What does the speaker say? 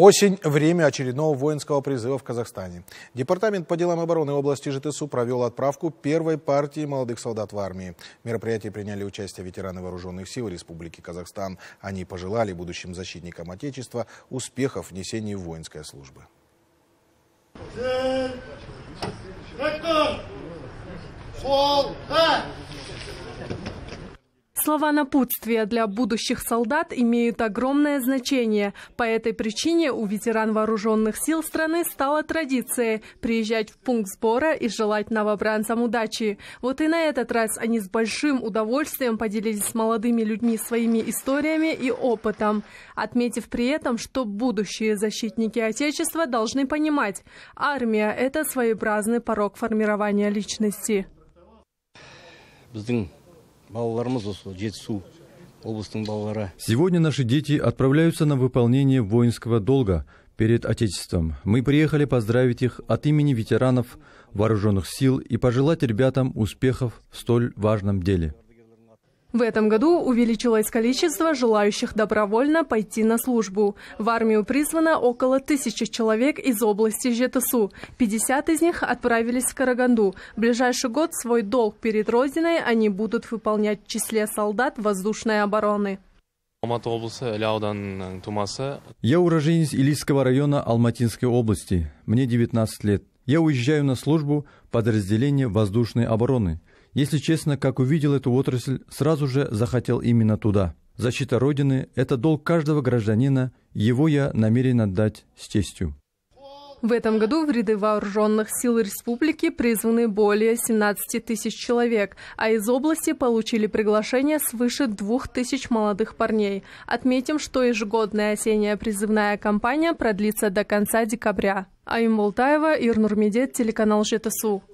Осень – время очередного воинского призыва в Казахстане. Департамент по делам обороны области ЖТСУ провел отправку первой партии молодых солдат в армии. В мероприятии приняли участие ветераны вооруженных сил Республики Казахстан. Они пожелали будущим защитникам Отечества успехов в несении воинской службы. Four. Слова напутствия для будущих солдат имеют огромное значение. По этой причине у ветеран вооруженных сил страны стала традиция приезжать в пункт сбора и желать новобранцам удачи. Вот и на этот раз они с большим удовольствием поделились с молодыми людьми своими историями и опытом, отметив при этом, что будущие защитники Отечества должны понимать, армия – это своеобразный порог формирования личности сегодня наши дети отправляются на выполнение воинского долга перед отечеством мы приехали поздравить их от имени ветеранов вооруженных сил и пожелать ребятам успехов в столь важном деле в этом году увеличилось количество желающих добровольно пойти на службу. В армию призвано около тысячи человек из области ЖТСУ. 50 из них отправились в Караганду. В ближайший год свой долг перед Родиной они будут выполнять в числе солдат воздушной обороны. Я уроженец Илийского района Алматинской области. Мне 19 лет. Я уезжаю на службу подразделения воздушной обороны – если честно, как увидел эту отрасль, сразу же захотел именно туда. Защита Родины – это долг каждого гражданина, его я намерен отдать с честью. В этом году в ряды вооруженных сил республики призваны более 17 тысяч человек, а из области получили приглашение свыше двух тысяч молодых парней. Отметим, что ежегодная осенняя призывная кампания продлится до конца декабря. Айм Болтаева, Ирнур Медет, телеканал ЖТСУ.